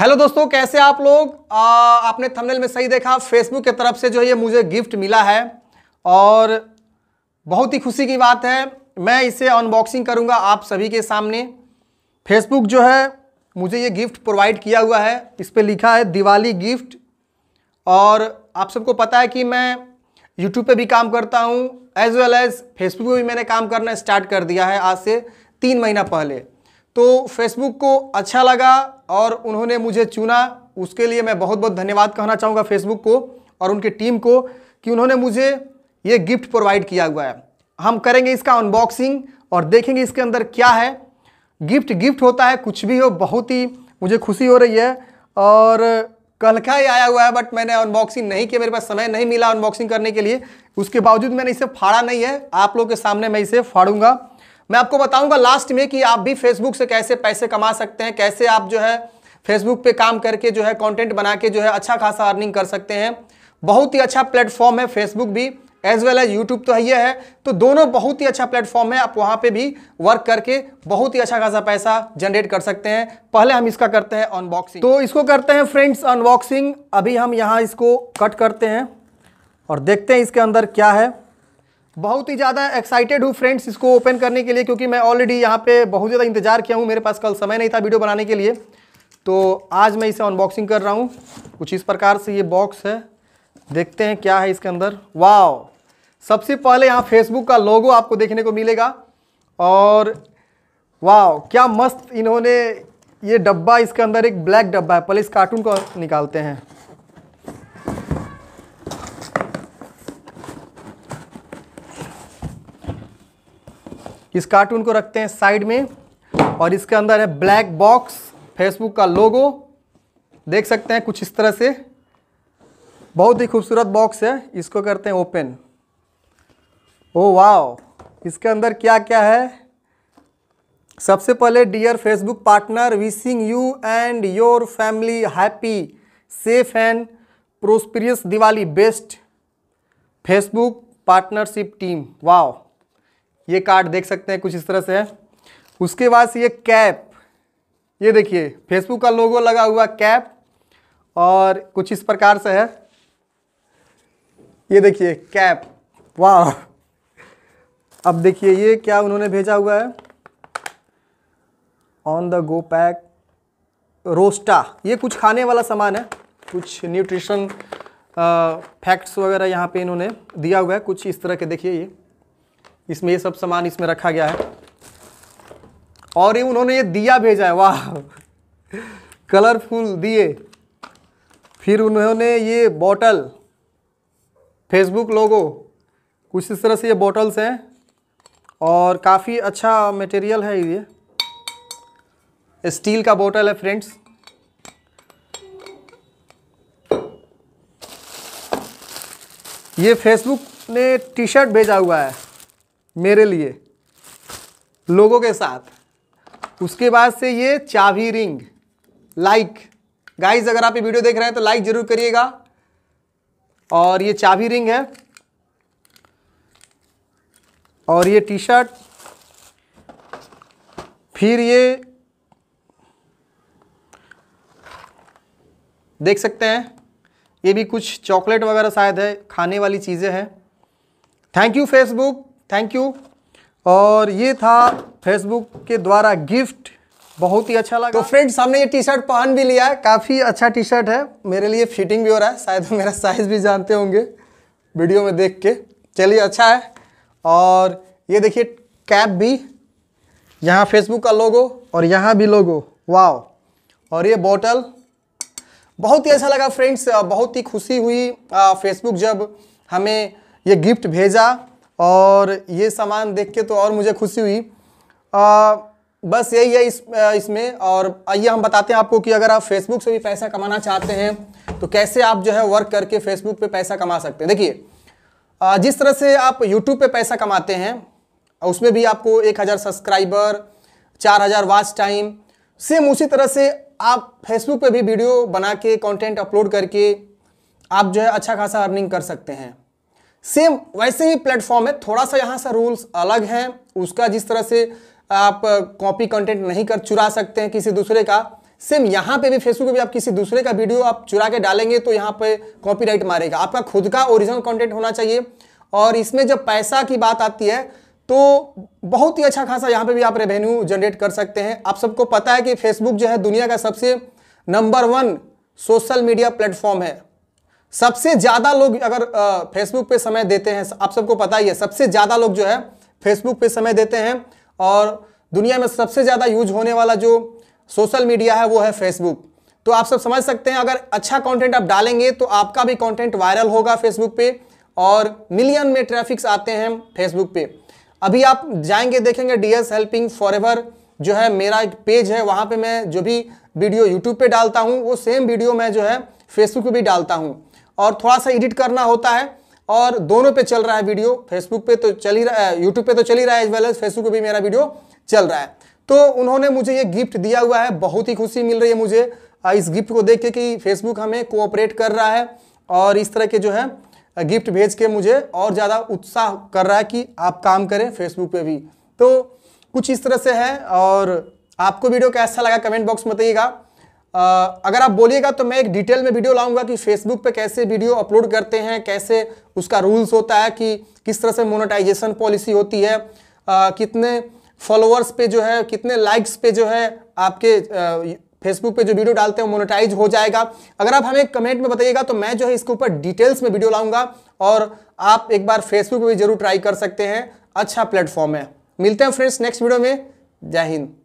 hello दोस्तों कैसे आप लोग आ, आपने थंबनेल में सही देखा फेसबुक की तरफ से जो है ये मुझे गिफ्ट मिला है और बहुत ही खुशी की बात है मैं इसे अनबॉक्सिंग करूंगा आप सभी के सामने फेसबुक जो है मुझे ये गिफ्ट प्रोवाइड किया हुआ है इस पर लिखा है दिवाली गिफ्ट और आप सबको पता है कि मैं यूट्यूब पे भी काम करता हूँ एज वेल एज़ फेसबुक पर भी मैंने काम करना स्टार्ट कर दिया है आज से तीन महीना पहले तो फेसबुक को अच्छा लगा और उन्होंने मुझे चुना उसके लिए मैं बहुत बहुत धन्यवाद कहना चाहूँगा फेसबुक को और उनकी टीम को कि उन्होंने मुझे ये गिफ्ट प्रोवाइड किया हुआ है हम करेंगे इसका अनबॉक्सिंग और देखेंगे इसके अंदर क्या है गिफ्ट गिफ्ट होता है कुछ भी हो बहुत ही मुझे खुशी हो रही है और कल का ही आया हुआ है बट मैंने अनबॉक्सिंग नहीं किया मेरे पास समय नहीं मिला अनबॉक्सिंग करने के लिए उसके बावजूद मैंने इसे फाड़ा नहीं है आप लोग के सामने मैं इसे फाड़ूंगा मैं आपको बताऊंगा लास्ट में कि आप भी फेसबुक से कैसे पैसे कमा सकते हैं कैसे आप जो है फेसबुक पे काम करके जो है कंटेंट बना के जो है अच्छा खासा अर्निंग कर सकते हैं बहुत ही अच्छा प्लेटफॉर्म है फेसबुक भी एज वेल एज यूट्यूब तो है ये है तो दोनों बहुत ही अच्छा प्लेटफॉर्म है आप वहाँ पे भी वर्क करके बहुत ही अच्छा खासा पैसा जनरेट कर सकते हैं पहले हम इसका करते हैं अनबॉक्सिंग तो इसको करते हैं फ्रेंड्स अनबॉक्सिंग अभी हम यहाँ इसको कट करते हैं और देखते हैं इसके अंदर क्या है बहुत ही ज़्यादा एक्साइटेड हूँ फ्रेंड्स इसको ओपन करने के लिए क्योंकि मैं ऑलरेडी यहाँ पे बहुत ज़्यादा इंतजार किया हूँ मेरे पास कल समय नहीं था वीडियो बनाने के लिए तो आज मैं इसे अनबॉक्सिंग कर रहा हूँ कुछ इस प्रकार से ये बॉक्स है देखते हैं क्या है इसके अंदर वाओ सबसे पहले यहाँ फेसबुक का लोगो आपको देखने को मिलेगा और वाह क्या मस्त इन्होंने ये डब्बा इसके अंदर एक ब्लैक डब्बा है पहले इस कार्टून को निकालते हैं इस कार्टून को रखते हैं साइड में और इसके अंदर है ब्लैक बॉक्स फेसबुक का लोगो देख सकते हैं कुछ इस तरह से बहुत ही खूबसूरत बॉक्स है इसको करते हैं ओपन ओ वाओ इसके अंदर क्या क्या है सबसे पहले dear Facebook partner wishing you and your family happy safe and prosperous Diwali best Facebook partnership team wow ये कार्ड देख सकते हैं कुछ इस तरह से है उसके बाद ये कैप ये देखिए फेसबुक का लोगो लगा हुआ कैप और कुछ इस प्रकार से है ये देखिए कैप वाह अब देखिए ये क्या उन्होंने भेजा हुआ है ऑन द गो पैक रोस्टा ये कुछ खाने वाला सामान है कुछ न्यूट्रिशन फैक्ट्स वगैरह यहाँ पे इन्होंने दिया हुआ है कुछ इस तरह के देखिए ये इसमें ये सब सामान इसमें रखा गया है और ये उन्होंने ये दिया भेजा है वाह कलरफुल दिए फिर उन्होंने ये बॉटल फेसबुक लोगो कुछ इस तरह से ये बॉटल्स हैं और काफ़ी अच्छा मटेरियल है ये स्टील का बॉटल है फ्रेंड्स ये फेसबुक ने टी शर्ट भेजा हुआ है मेरे लिए लोगों के साथ उसके बाद से ये चाभी रिंग लाइक गाइज अगर आप ये वीडियो देख रहे हैं तो लाइक जरूर करिएगा और ये चाबी रिंग है और ये टी शर्ट फिर ये देख सकते हैं ये भी कुछ चॉकलेट वगैरह शायद है खाने वाली चीज़ें हैं thank you Facebook thank you और ये था फेसबुक के द्वारा गिफ्ट बहुत ही अच्छा लगा तो फ्रेंड्स हमने ये टी शर्ट पहन भी लिया है काफ़ी अच्छा टी शर्ट है मेरे लिए फिटिंग भी हो रहा है शायद मेरा साइज़ भी जानते होंगे वीडियो में देख के चलिए अच्छा है और ये देखिए कैप भी यहाँ फेसबुक का लोगो और यहाँ भी लोगो वाओ और ये बॉटल बहुत ही अच्छा लगा फ्रेंड्स बहुत ही खुशी हुई फेसबुक जब हमें ये गिफ्ट भेजा और ये सामान देख के तो और मुझे खुशी हुई आ, बस यही है इस इसमें और आइए हम बताते हैं आपको कि अगर आप फेसबुक से भी पैसा कमाना चाहते हैं तो कैसे आप जो है वर्क करके फेसबुक पे पैसा कमा सकते हैं देखिए जिस तरह से आप यूट्यूब पे पैसा कमाते हैं उसमें भी आपको एक हज़ार सब्सक्राइबर चार हज़ार वाच टाइम सेम उसी तरह से आप फेसबुक पे भी वीडियो बना के कंटेंट अपलोड करके आप जो है अच्छा खासा अर्निंग कर सकते हैं सेम वैसे ही प्लेटफॉर्म है थोड़ा सा यहाँ से रूल्स अलग हैं उसका जिस तरह से आप कॉपी कंटेंट नहीं कर चुरा सकते हैं किसी दूसरे का सेम यहाँ पे भी फेसबुक पे भी आप किसी दूसरे का वीडियो आप चुरा के डालेंगे तो यहाँ पे कॉपीराइट मारेगा आपका खुद का ओरिजिनल कंटेंट होना चाहिए और इसमें जब पैसा की बात आती है तो बहुत ही अच्छा खासा यहाँ पे भी आप रेवेन्यू जनरेट कर सकते हैं आप सबको पता है कि फेसबुक जो है दुनिया का सबसे number one social media platform है सबसे ज्यादा लोग अगर फेसबुक पे समय देते हैं आप सबको पता ही है सबसे ज्यादा लोग जो है फेसबुक पे समय देते हैं और दुनिया में सबसे ज्यादा यूज होने वाला जो सोशल मीडिया है वो है फेसबुक तो आप सब समझ सकते हैं अगर अच्छा कंटेंट आप डालेंगे तो आपका भी कंटेंट वायरल होगा फेसबुक पे और मिलियन में ट्रैफिक्स आते हैं फेसबुक पे अभी आप जाएंगे देखेंगे डी हेल्पिंग फॉर एवर जो है मेरा एक पेज है वहाँ पे मैं जो भी वीडियो यूट्यूब पे डालता हूँ वो सेम वीडियो मैं जो है फेसबुक पे भी डालता हूँ और थोड़ा सा एडिट करना होता है और दोनों पे चल रहा है वीडियो फेसबुक पे तो चल ही रहा है यूट्यूब पे तो चल ही रहा है एज वेल एज फेसबुक पे भी मेरा वीडियो चल रहा है तो उन्होंने मुझे ये गिफ्ट दिया हुआ है बहुत ही खुशी मिल रही है मुझे इस गिफ्ट को देख के कि फेसबुक हमें कोऑपरेट कर रहा है और इस तरह के जो है गिफ्ट भेज के मुझे और ज़्यादा उत्साह कर रहा है कि आप काम करें फेसबुक पर भी तो कुछ इस तरह से है और आपको वीडियो कैसा लगा कमेंट बॉक्स में बताइएगा अगर आप बोलिएगा तो मैं एक डिटेल में वीडियो लाऊंगा कि फेसबुक पे कैसे वीडियो अपलोड करते हैं कैसे उसका रूल्स होता है कि किस तरह से मोनेटाइजेशन पॉलिसी होती है आ, कितने फॉलोअर्स पे जो है कितने लाइक्स पे जो है आपके फेसबुक पे जो वीडियो डालते हैं मोनेटाइज हो जाएगा अगर आप हमें कमेंट में बताइएगा तो मैं जो है इसके ऊपर डिटेल्स में वीडियो लाऊंगा और आप एक बार फेसबुक पर भी जरूर ट्राई कर सकते हैं अच्छा प्लेटफॉर्म है मिलते हैं फ्रेंड्स नेक्स्ट वीडियो में जय हिंद